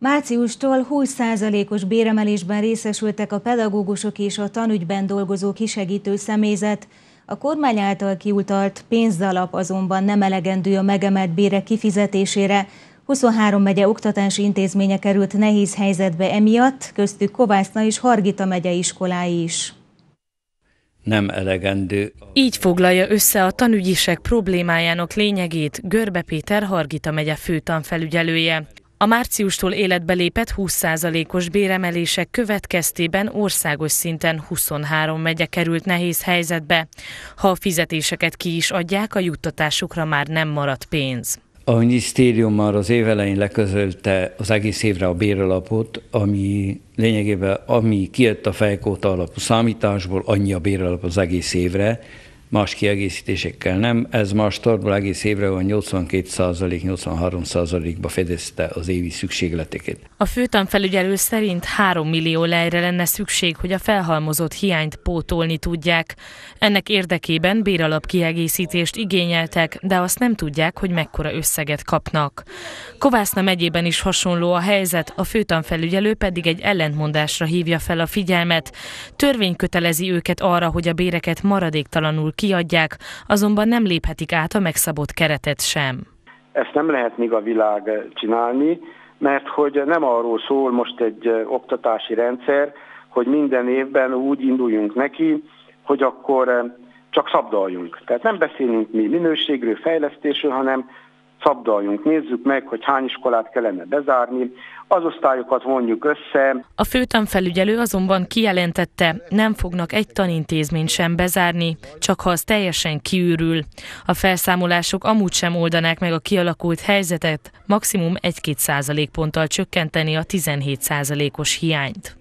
Márciustól 20%-os béremelésben részesültek a pedagógusok és a tanügyben dolgozó kisegítő személyzet, a kormány által kiutalt pénzalap azonban nem elegendő a megemelt bére kifizetésére. 23 megye oktatási intézménye került nehéz helyzetbe emiatt, köztük Kovászna és Hargita megye iskolái is nem elegendő. Így foglalja össze a tanügyisek problémájának lényegét Görbe Péter Hargita megye főtanfelügyelője. A márciustól életbe lépett 20%-os béremelések következtében országos szinten 23 megye került nehéz helyzetbe. Ha a fizetéseket ki is adják, a juttatásukra már nem maradt pénz. A minisztérium már az évelején leközölte az egész évre a béralapot, ami lényegében ami kijött a fejkóta alapú számításból, annyi a béralap az egész évre, más kiegészítésekkel nem. Ez más tartból egész évre van 82-83%-ba fedezte az évi szükségleteket. A főtanfelügyelő szerint 3 millió lejre lenne szükség, hogy a felhalmozott hiányt pótolni tudják. Ennek érdekében béralap kiegészítést igényeltek, de azt nem tudják, hogy mekkora összeget kapnak. Kovászna megyében is hasonló a helyzet, a főtanfelügyelő pedig egy ellentmondásra hívja fel a figyelmet. Törvény kötelezi őket arra, hogy a béreket maradéktalanul kiadják, azonban nem léphetik át a megszabott keretet sem. Ezt nem lehet még a világ csinálni, mert hogy nem arról szól most egy oktatási rendszer, hogy minden évben úgy induljunk neki, hogy akkor csak szabdaljunk. Tehát nem beszélünk mi minőségről, fejlesztésről, hanem szabdaljunk, nézzük meg, hogy hány iskolát kellene bezárni, az osztályokat vonjuk össze. A főtanfelügyelő azonban kijelentette, nem fognak egy tanintézményt sem bezárni, csak ha az teljesen kiürül. A felszámolások amúgy sem oldanák meg a kialakult helyzetet, maximum 1-2 százalékponttal csökkenteni a 17 százalékos hiányt.